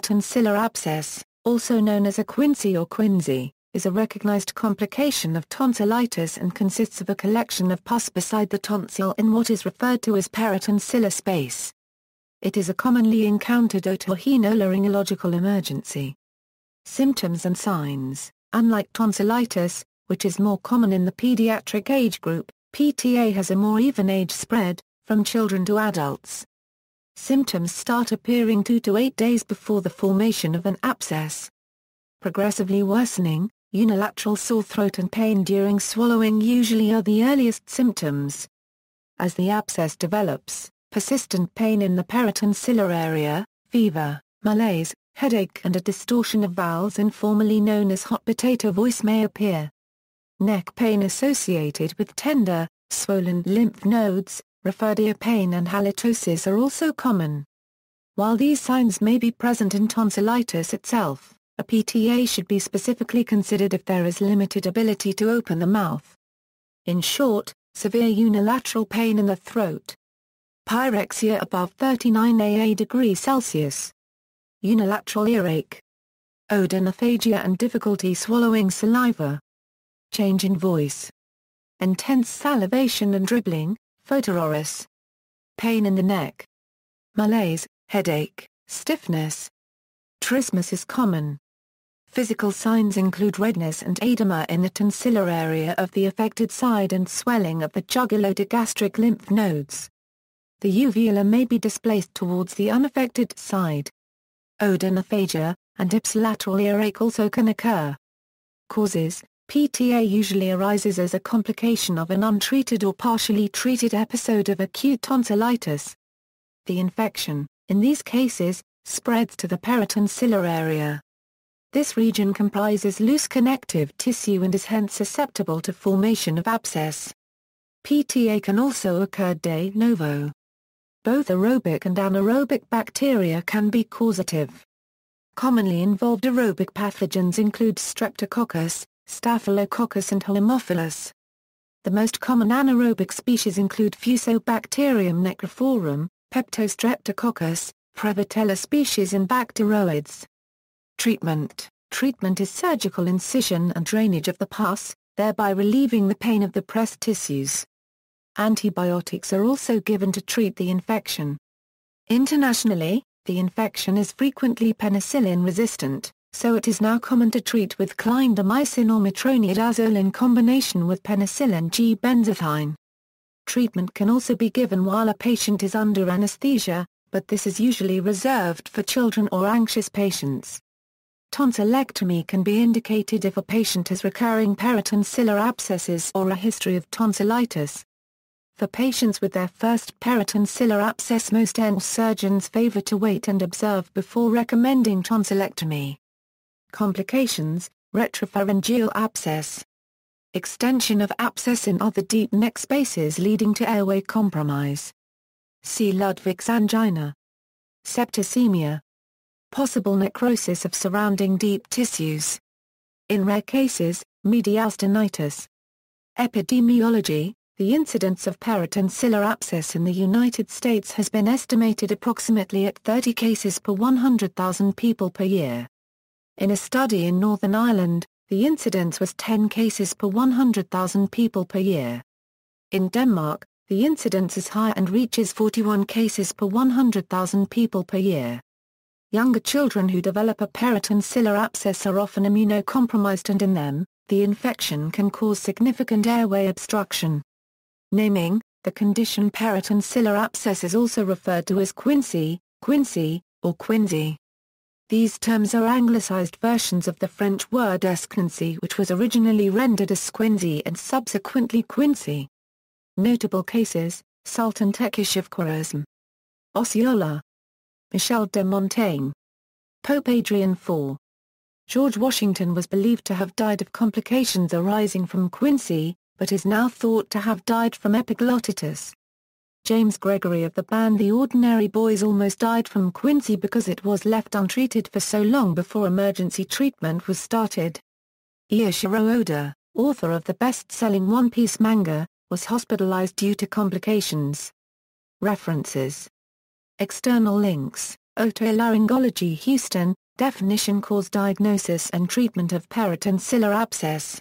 tonsillar abscess, also known as a Quincy or Quincy, is a recognized complication of tonsillitis and consists of a collection of pus beside the tonsil in what is referred to as peritonsillar space. It is a commonly encountered otolaryngological emergency. Symptoms and signs Unlike tonsillitis, which is more common in the pediatric age group, PTA has a more even age spread, from children to adults. Symptoms start appearing 2 to 8 days before the formation of an abscess. Progressively worsening, unilateral sore throat and pain during swallowing usually are the earliest symptoms. As the abscess develops, persistent pain in the peritonsillar area, fever, malaise, headache and a distortion of vowels informally known as hot potato voice may appear. Neck pain associated with tender, swollen lymph nodes, Referdia pain and halitosis are also common. While these signs may be present in tonsillitis itself, a PTA should be specifically considered if there is limited ability to open the mouth. In short, severe unilateral pain in the throat. Pyrexia above 39 AA degrees Celsius. Unilateral earache. odynophagia and difficulty swallowing saliva. Change in voice. Intense salivation and dribbling, Photororus. Pain in the neck. Malaise, headache, stiffness. Trismus is common. Physical signs include redness and edema in the tonsillar area of the affected side and swelling of the jugulodegastric lymph nodes. The uvula may be displaced towards the unaffected side. Odinophagia and ipsilateral earache also can occur. Causes PTA usually arises as a complication of an untreated or partially treated episode of acute tonsillitis. The infection, in these cases, spreads to the peritonsillar area. This region comprises loose connective tissue and is hence susceptible to formation of abscess. PTA can also occur de novo. Both aerobic and anaerobic bacteria can be causative. Commonly involved aerobic pathogens include Streptococcus, Staphylococcus and Haemophilus. The most common anaerobic species include Fusobacterium necrophorum, Peptostreptococcus, Prevotella species and Bacteroids. Treatment Treatment is surgical incision and drainage of the pus, thereby relieving the pain of the pressed tissues. Antibiotics are also given to treat the infection. Internationally, the infection is frequently penicillin resistant, so it is now common to treat with clindamycin or metronidazole in combination with penicillin G-benzathine. Treatment can also be given while a patient is under anesthesia, but this is usually reserved for children or anxious patients. Tonsillectomy can be indicated if a patient has recurring peritonsillar abscesses or a history of tonsillitis. For patients with their first peritonsillar abscess most ENT surgeons favor to wait and observe before recommending tonsillectomy. Complications, retropharyngeal abscess. Extension of abscess in other deep neck spaces leading to airway compromise. See Ludwig's angina. Septicemia. Possible necrosis of surrounding deep tissues. In rare cases, mediastinitis. Epidemiology The incidence of peritonsillar abscess in the United States has been estimated approximately at 30 cases per 100,000 people per year. In a study in Northern Ireland, the incidence was 10 cases per 100,000 people per year. In Denmark, the incidence is high and reaches 41 cases per 100,000 people per year. Younger children who develop a peritoneal abscess are often immunocompromised and in them, the infection can cause significant airway obstruction. Naming, the condition peritoneal abscess is also referred to as Quincy, Quincy, or Quincy. These terms are anglicized versions of the French word esquincy which was originally rendered as squinzy and subsequently quincy. Notable cases, Sultan Tekish of Khwarezm. Osceola. Michel de Montaigne. Pope Adrian IV. George Washington was believed to have died of complications arising from quincy, but is now thought to have died from epiglottitis. James Gregory of the band The Ordinary Boys almost died from Quincy because it was left untreated for so long before emergency treatment was started. Eiichiro Oda, author of the best-selling One Piece manga, was hospitalized due to complications. References External links Otolaryngology Houston, definition cause diagnosis and treatment of peritoneal abscess.